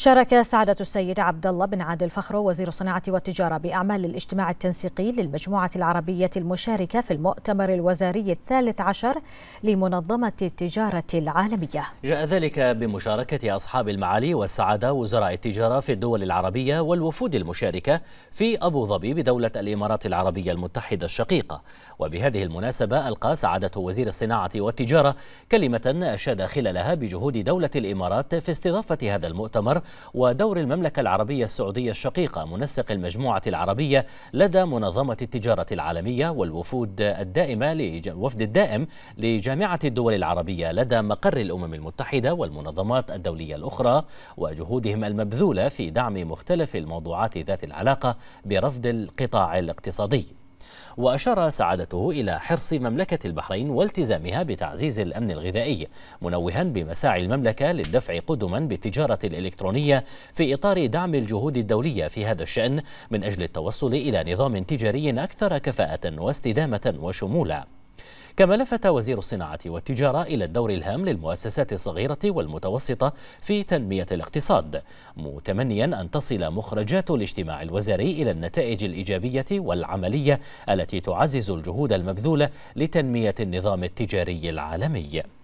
شارك سعادة السيد عبد الله بن عادل فخرو وزير الصناعة والتجارة بأعمال الاجتماع التنسيقي للمجموعة العربية المشاركة في المؤتمر الوزاري الثالث عشر لمنظمة التجارة العالمية جاء ذلك بمشاركة أصحاب المعالي والسعادة وزراء التجارة في الدول العربية والوفود المشاركة في أبو ظبي بدولة الإمارات العربية المتحدة الشقيقة وبهذه المناسبة ألقى سعادة وزير الصناعة والتجارة كلمة أشاد خلالها بجهود دولة الإمارات في استضافة هذا المؤتمر ودور المملكة العربية السعودية الشقيقة منسق المجموعة العربية لدى منظمة التجارة العالمية والوفود الدائمة الوفد الدائم لجامعة الدول العربية لدى مقر الأمم المتحدة والمنظمات الدولية الأخرى وجهودهم المبذولة في دعم مختلف الموضوعات ذات العلاقة برفض القطاع الاقتصادي وأشار سعادته إلى حرص مملكة البحرين والتزامها بتعزيز الأمن الغذائي منوها بمساعي المملكة للدفع قدما بالتجارة الإلكترونية في إطار دعم الجهود الدولية في هذا الشأن من أجل التوصل إلى نظام تجاري أكثر كفاءة واستدامة وشمولا كما لفت وزير الصناعة والتجارة إلى الدور الهام للمؤسسات الصغيرة والمتوسطة في تنمية الاقتصاد متمنيا أن تصل مخرجات الاجتماع الوزاري إلى النتائج الإيجابية والعملية التي تعزز الجهود المبذولة لتنمية النظام التجاري العالمي